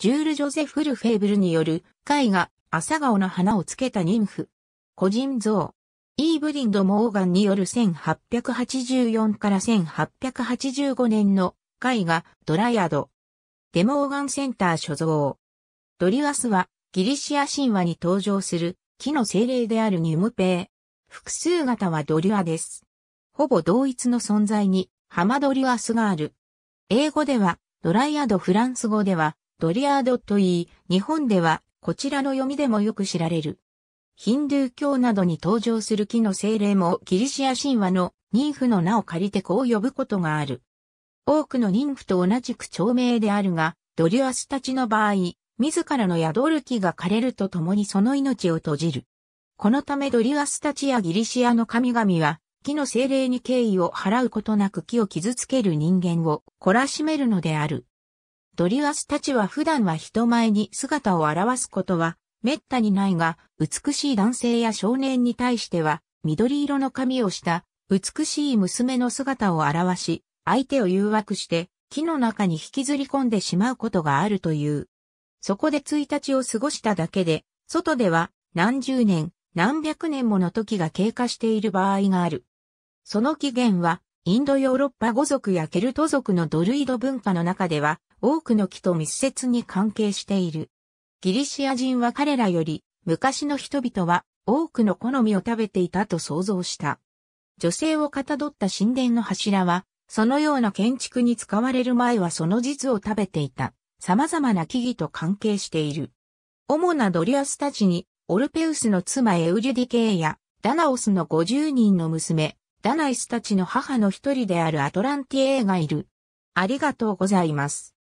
ジュール・ジョゼフ・ルフェーブルによる絵画、朝顔の花をつけた妊婦。個人像。イーブリンド・モーガンによる1884から1885年の絵画、ドライアド。デモーガンセンター所蔵。ドリュアスはギリシア神話に登場する木の精霊であるニュムペイ。複数型はドリュアです。ほぼ同一の存在にハマドリュアスがある。英語ではドライアドフランス語ではドリアードといい、日本ではこちらの読みでもよく知られる。ヒンドゥー教などに登場する木の精霊もギリシア神話の妊婦の名を借りてこう呼ぶことがある。多くの妊婦と同じく長名であるが、ドリュアスたちの場合、自らの宿る木が枯れるとともにその命を閉じる。このためドリュアスたちやギリシアの神々は、木の精霊に敬意を払うことなく木を傷つける人間を懲らしめるのである。ドリュアスたちは普段は人前に姿を現すことは滅多にないが、美しい男性や少年に対しては、緑色の髪をした美しい娘の姿を表し、相手を誘惑して木の中に引きずり込んでしまうことがあるという。そこで1日を過ごしただけで、外では何十年、何百年もの時が経過している場合がある。その起源は、インドヨーロッパ語族やケルト族のドルイド文化の中では、多くの木と密接に関係している。ギリシア人は彼らより昔の人々は多くの好みを食べていたと想像した。女性をかたどった神殿の柱は、そのような建築に使われる前はその実を食べていた様々な木々と関係している。主なドリアスたちに、オルペウスの妻エウリュディケーや、ダナオスの50人の娘、ダナイスたちの母の一人であるアトランティエーがいる。ありがとうございます。